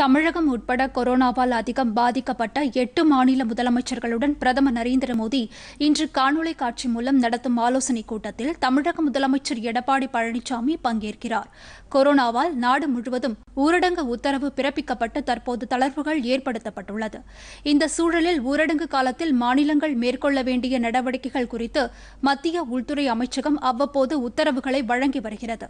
தமிழகம் உட்பட கொரோனாவால் அதிகம் பாதிக்கப்பட்ட எட்டு மாநில முதலமைச்சர்களுடன் பிரதமர் நரேந்திர மோடி இன்று காணொலி காட்சி மூலம் நடத்தும் ஆலோசனைக் கூட்டத்தில் தமிழக முதலமைச்சர் எடப்பாடி பழனிசாமி பங்கேற்கிறார் கொரோனாவால் நாடு முழுவதும் ஊரடங்கு உத்தரவு பிறப்பிக்கப்பட்டு தற்போது தளர்வுகள் ஏற்படுத்தப்பட்டுள்ளது இந்த சூழலில் ஊரடங்கு காலத்தில் மாநிலங்கள் மேற்கொள்ள வேண்டிய நடவடிக்கைகள் குறித்து மத்திய உள்துறை அமைச்சகம் அவ்வப்போது உத்தரவுகளை வழங்கி வருகிறது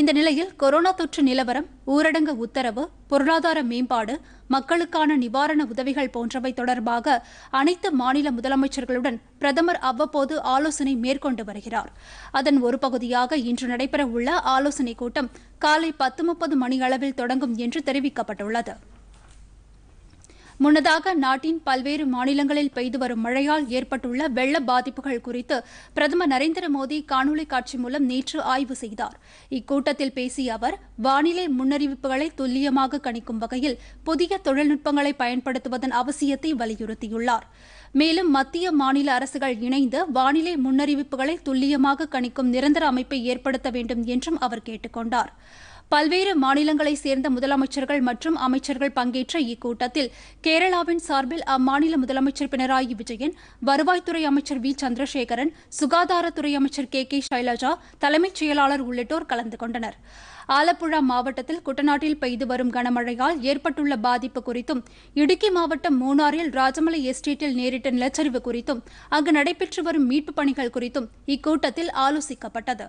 இந்த நிலையில் கொரோனா தொற்று நிலவரம் ஊரடங்கு உத்தரவு பொருளாதார சுகாதார மேம்பாடு மக்களுக்கான நிவாரண உதவிகள் போன்றவை தொடர்பாக அனைத்து மாநில முதலமைச்சர்களுடன் பிரதமர் அவ்வப்போது ஆலோசனை மேற்கொண்டு வருகிறார் அதன் ஒரு பகுதியாக இன்று நடைபெறவுள்ள ஆலோசனைக் கூட்டம் காலை பத்து முப்பது மணி அளவில் தொடங்கும் என்று தெரிவிக்கப்பட்டுள்ளது முன்னதாக நாட்டின் பல்வேறு மாநிலங்களில் பெய்து வரும் மழையால் ஏற்பட்டுள்ள வெள்ள பாதிப்புகள் குறித்து பிரதமர் நரேந்திர மோடி காணொலி காட்சி மூலம் நேற்று ஆய்வு செய்தார் இக்கூட்டத்தில் பேசிய அவர் வானிலை முன்னறிவிப்புகளை துல்லியமாக கணிக்கும் வகையில் புதிய தொழில்நுட்பங்களை பயன்படுத்துவதன் அவசியத்தை வலியுறுத்தியுள்ளார் மேலும் மத்திய மாநில அரசுகள் இணைந்து வானிலை முன்னறிவிப்புகளை துல்லியமாக கணிக்கும் நிரந்தர அமைப்பை ஏற்படுத்த வேண்டும் என்றும் அவர் கேட்டுக் கொண்டார் பல்வேறு மாநிலங்களைச் சேர்ந்த முதலமைச்சர்கள் மற்றும் அமைச்சர்கள் பங்கேற்ற இக்கூட்டத்தில் கேரளாவின் சார்பில் அம்மாநில முதலமைச்சர் பினராயி விஜயன் வருவாய்த்துறை அமைச்சர் வி சந்திரசேகரன் சுகாதாரத்துறை அமைச்சர் கே கே சைலஜா தலைமைச் செயலாளர் உள்ளிட்டோர் கலந்து கொண்டனர் ஆலப்புழா மாவட்டத்தில் குட்டநாட்டில் பெய்து வரும் கனமழையால் ஏற்பட்டுள்ள பாதிப்பு குறித்தும் இடுக்கி மாவட்டம் மூணாறில் ராஜமலை எஸ்டேட்டில் நேரிட்ட நிலச்சரிவு குறித்தும் அங்கு நடைபெற்று வரும் மீட்புப் பணிகள் குறித்தும் இக்கூட்டத்தில் ஆலோசிக்கப்பட்டது